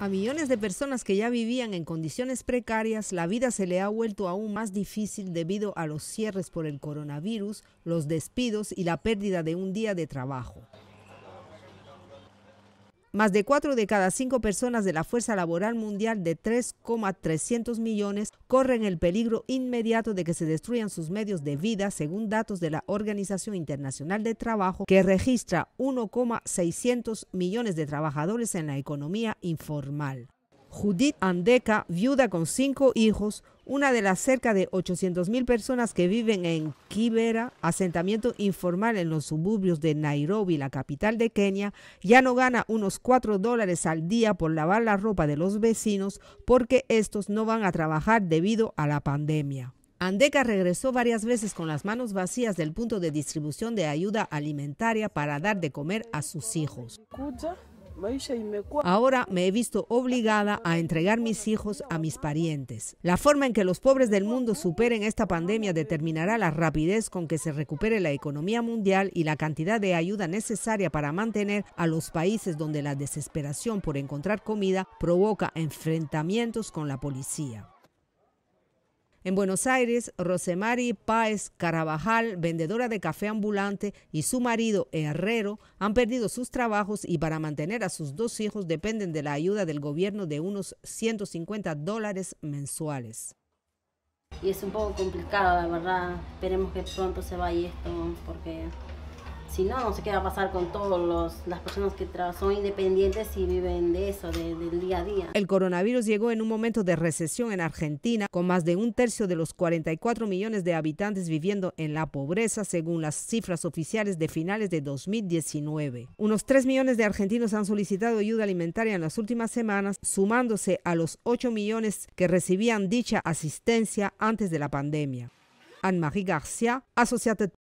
A millones de personas que ya vivían en condiciones precarias, la vida se le ha vuelto aún más difícil debido a los cierres por el coronavirus, los despidos y la pérdida de un día de trabajo. Más de cuatro de cada cinco personas de la fuerza laboral mundial de 3,300 millones corren el peligro inmediato de que se destruyan sus medios de vida, según datos de la Organización Internacional de Trabajo, que registra 1,600 millones de trabajadores en la economía informal. Judith Andeca, viuda con cinco hijos, una de las cerca de 800.000 personas que viven en Kibera, asentamiento informal en los suburbios de Nairobi, la capital de Kenia, ya no gana unos 4 dólares al día por lavar la ropa de los vecinos porque estos no van a trabajar debido a la pandemia. Andeka regresó varias veces con las manos vacías del punto de distribución de ayuda alimentaria para dar de comer a sus hijos. Ahora me he visto obligada a entregar mis hijos a mis parientes. La forma en que los pobres del mundo superen esta pandemia determinará la rapidez con que se recupere la economía mundial y la cantidad de ayuda necesaria para mantener a los países donde la desesperación por encontrar comida provoca enfrentamientos con la policía. En Buenos Aires, Rosemary Páez Carabajal, vendedora de café ambulante, y su marido, Herrero, han perdido sus trabajos y para mantener a sus dos hijos dependen de la ayuda del gobierno de unos 150 dólares mensuales. Y es un poco complicado, la verdad. Esperemos que pronto se vaya esto porque si no, no sé qué pasar con todas las personas que son independientes y viven de eso, del día a día. El coronavirus llegó en un momento de recesión en Argentina, con más de un tercio de los 44 millones de habitantes viviendo en la pobreza, según las cifras oficiales de finales de 2019. Unos 3 millones de argentinos han solicitado ayuda alimentaria en las últimas semanas, sumándose a los 8 millones que recibían dicha asistencia antes de la pandemia. Anne-Marie Garcia, Associated